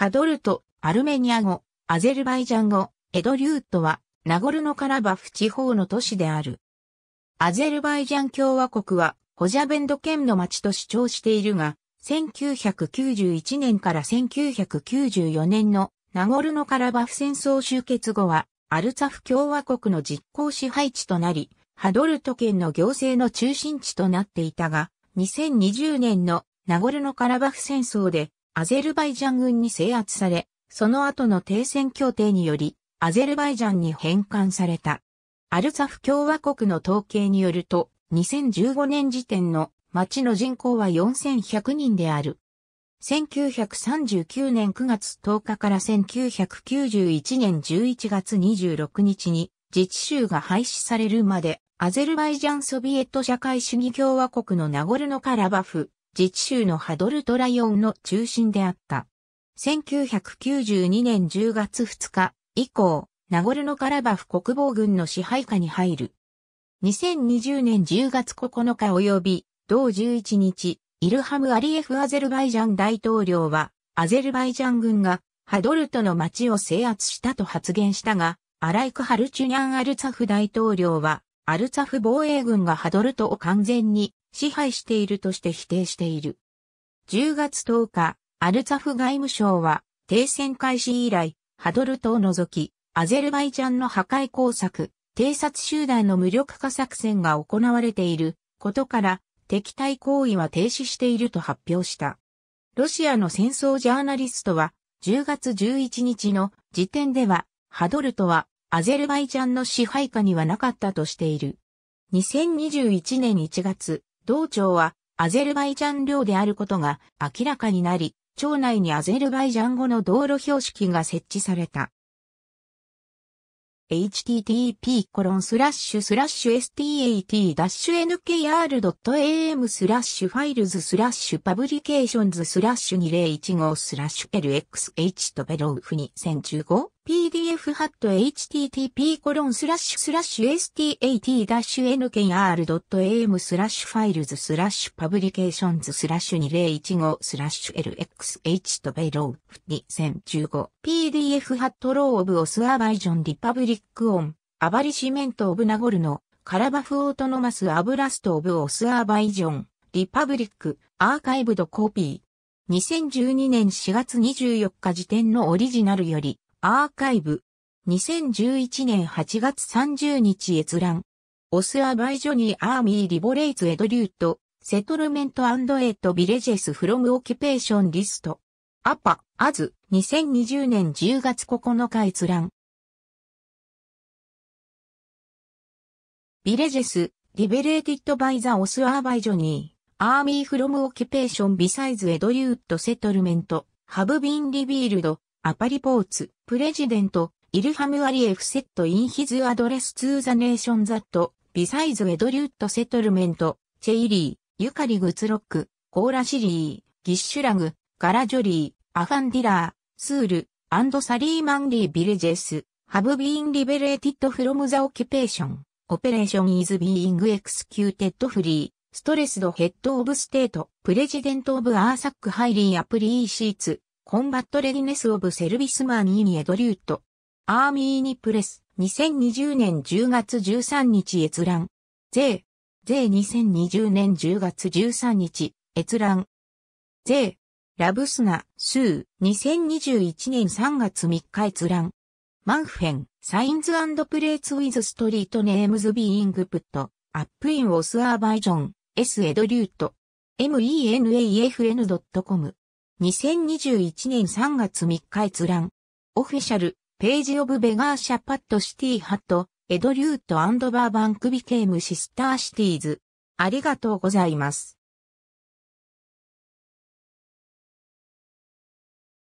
ハドルト、アルメニア語、アゼルバイジャン語、エドリュートは、ナゴルノカラバフ地方の都市である。アゼルバイジャン共和国は、ホジャベンド県の町と主張しているが、1991年から1994年のナゴルノカラバフ戦争終結後は、アルツァフ共和国の実効支配地となり、ハドルト県の行政の中心地となっていたが、2020年のナゴルノカラバフ戦争でアゼルバイジャン軍に制圧され、その後の停戦協定により、アゼルバイジャンに返還された。アルザフ共和国の統計によると、2015年時点の町の人口は4100人である。1939年9月10日から1991年11月26日に自治州が廃止されるまでアゼルバイジャンソビエト社会主義共和国のナゴルノカラバフ、自治州のハドルトライオンの中心であった。1992年10月2日以降、ナゴルノカラバフ国防軍の支配下に入る。2020年10月9日及び、同11日、イルハム・アリエフ・アゼルバイジャン大統領は、アゼルバイジャン軍が、ハドルトの町を制圧したと発言したが、アライク・ハルチュニャン・アルツァフ大統領は、アルツァフ防衛軍がハドルトを完全に支配しているとして否定している。10月10日、アルツァフ外務省は、停戦開始以来、ハドルトを除き、アゼルバイジャンの破壊工作、偵察集団の無力化作戦が行われていることから、敵対行為は停止していると発表した。ロシアの戦争ジャーナリストは、10月11日の時点では、ハドルトはアゼルバイジャンの支配下にはなかったとしている。2021年1月、同町はアゼルバイジャン領であることが明らかになり、町内にアゼルバイジャン語の道路標識が設置された。http://stat-nkr.am スラッシュファイルズスラッシュパブリケーションズスラッシュ2015スラッシュ LXH とベロウフ2015 pdf-ht.http://stat-nkr.am スラッシュファイルズスラッシュパブリケーションズスラッシュ2015スラッシュ LXH とベイロー2015 PDF ハットローオブオスアバイジョンリパブリックオンアバリシメントオブナゴルノカラバフオートノマスアブラストオブオスアバイジョンリパブリックアーカイブドコピー2012年4月24日時点のオリジナルよりアーカイブ。2011年8月30日閲覧。オスアバイジョニーアーミーリボレイツエドリュート、セトルメントエイトビレジェスフロムオキュペーションリスト。アパ、アズ、2020年10月9日閲覧。ビレジェス、リベレーティッドバイザオスアーバイジョニー、アーミーフロムオキュペーションビサイズエドリュートセトルメント、ハブビンリビールド、アパリポーツ、プレジデント、イルハム・アリエフセット・イン・ヒズ・アドレス・ツー・ザ・ネーション・ザット、ビサイズ・エドリュット・セトルメント、チェイリー、ユカリ・グツロック、コーラ・シリー、ギッシュラグ、ガラ・ジョリー、アファン・ディラー、スール、アンド・サリーマン・リー・ビレジェス、ハブ・ビーン・リベレーティッド・フロム・ザ・オキュペーション、オペレーション・イズ・ビーイング・エクスキューテッド・フリー、ストレスドヘッドオブステート、プレジデントオブアーサックハイリーアプリーシーツ、コンバットレディネスオブセルビスマンイニエドリュート。アーミーニプレス。2020年10月13日閲覧。税。税2020年10月13日閲覧。税。ラブスナ、スー。2021年3月3日閲覧。マンフェン、サインズプレイツウィズストリートネームズビーイングプット。アップインオスアーバイジョン。S エドリュート。menafn.com 2021年3月3日閲覧。オフィシャル、ページオブベガーシャパットシティハット、エドリュートバーバンクビケームシスターシティーズ。ありがとうございます。